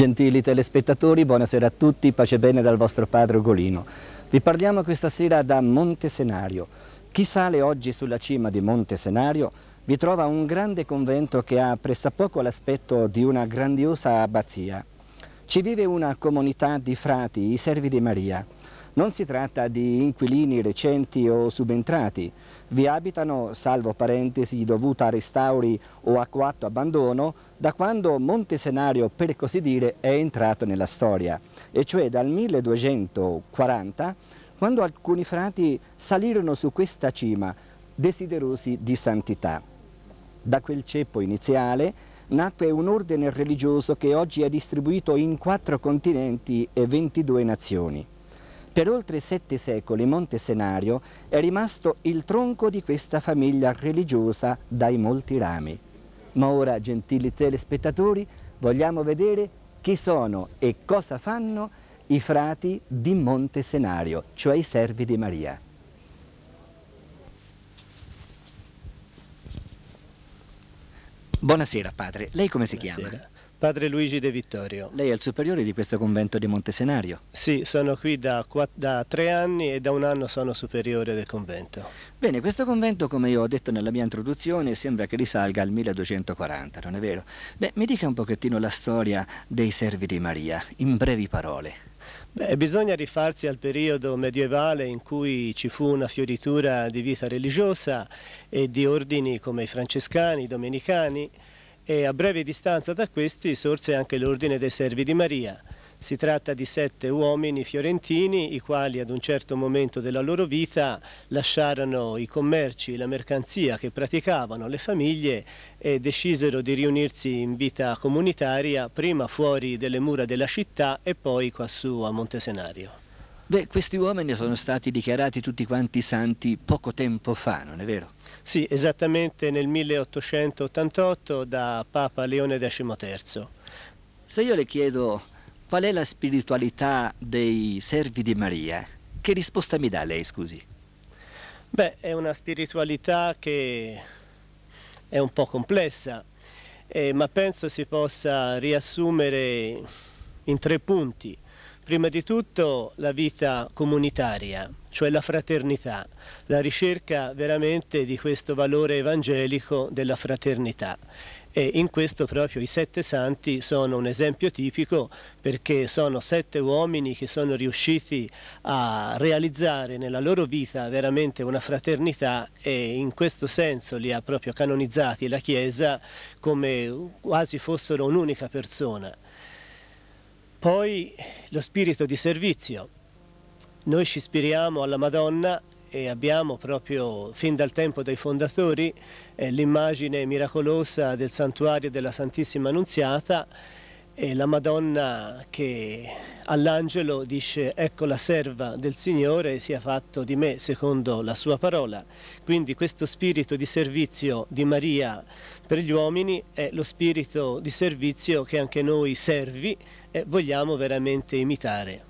Gentili telespettatori, buonasera a tutti, pace bene dal vostro padre Ugolino. Vi parliamo questa sera da Monte Senario. Chi sale oggi sulla cima di Monte Senario vi trova un grande convento che ha pressappoco l'aspetto di una grandiosa abbazia. Ci vive una comunità di frati, i servi di Maria. Non si tratta di inquilini recenti o subentrati, vi abitano, salvo parentesi dovuta a restauri o a coatto abbandono, da quando Montesenario, per così dire, è entrato nella storia, e cioè dal 1240, quando alcuni frati salirono su questa cima, desiderosi di santità. Da quel ceppo iniziale nacque un ordine religioso che oggi è distribuito in quattro continenti e 22 nazioni. Per oltre sette secoli Montesenario è rimasto il tronco di questa famiglia religiosa dai molti rami. Ma ora, gentili telespettatori, vogliamo vedere chi sono e cosa fanno i frati di Montesenario, cioè i servi di Maria. Buonasera padre, lei come si chiama? Padre Luigi De Vittorio. Lei è il superiore di questo convento di Montesenario? Sì, sono qui da, da, tre anni e da un anno sono superiore del convento. Bene, questo convento, come io ho detto nella mia introduzione, sembra che risalga al 1240, non è vero? Beh, mi dica un pochettino la storia dei servi di Maria, in brevi parole. Beh, bisogna rifarsi al periodo medievale in cui ci fu una fioritura di vita religiosa e di ordini come i francescani, i domenicani, e a breve distanza da questi sorse anche l'Ordine dei Servi di Maria. Si tratta di sette uomini fiorentini i quali ad un certo momento della loro vita lasciarono i commerci, la mercanzia che praticavano, le famiglie e decisero di riunirsi in vita comunitaria prima fuori delle mura della città e poi quassù a Montesenario. Beh, questi uomini sono stati dichiarati tutti quanti santi poco tempo fa, non è vero? Sì, esattamente nel 1888 da Papa Leone XIII. Se io le chiedo qual è la spiritualità dei servi di Maria, che risposta mi dà lei, scusi? Beh, è una spiritualità che è un po' complessa, eh, ma penso si possa riassumere in tre punti. Prima di tutto la vita comunitaria, cioè la fraternità, la ricerca veramente di questo valore evangelico della fraternità e in questo proprio i sette santi sono un esempio tipico perché sono sette uomini che sono riusciti a realizzare nella loro vita veramente una fraternità e in questo senso li ha proprio canonizzati la Chiesa come quasi fossero un'unica persona poi lo spirito di servizio. Noi ci ispiriamo alla Madonna e abbiamo proprio fin dal tempo dei fondatori eh, l'immagine miracolosa del santuario della Santissima Annunziata e la Madonna che all'angelo dice ecco la serva del Signore sia fatto di me secondo la sua parola. Quindi questo spirito di servizio di Maria per gli uomini è lo spirito di servizio che anche noi servi eh, vogliamo veramente imitare.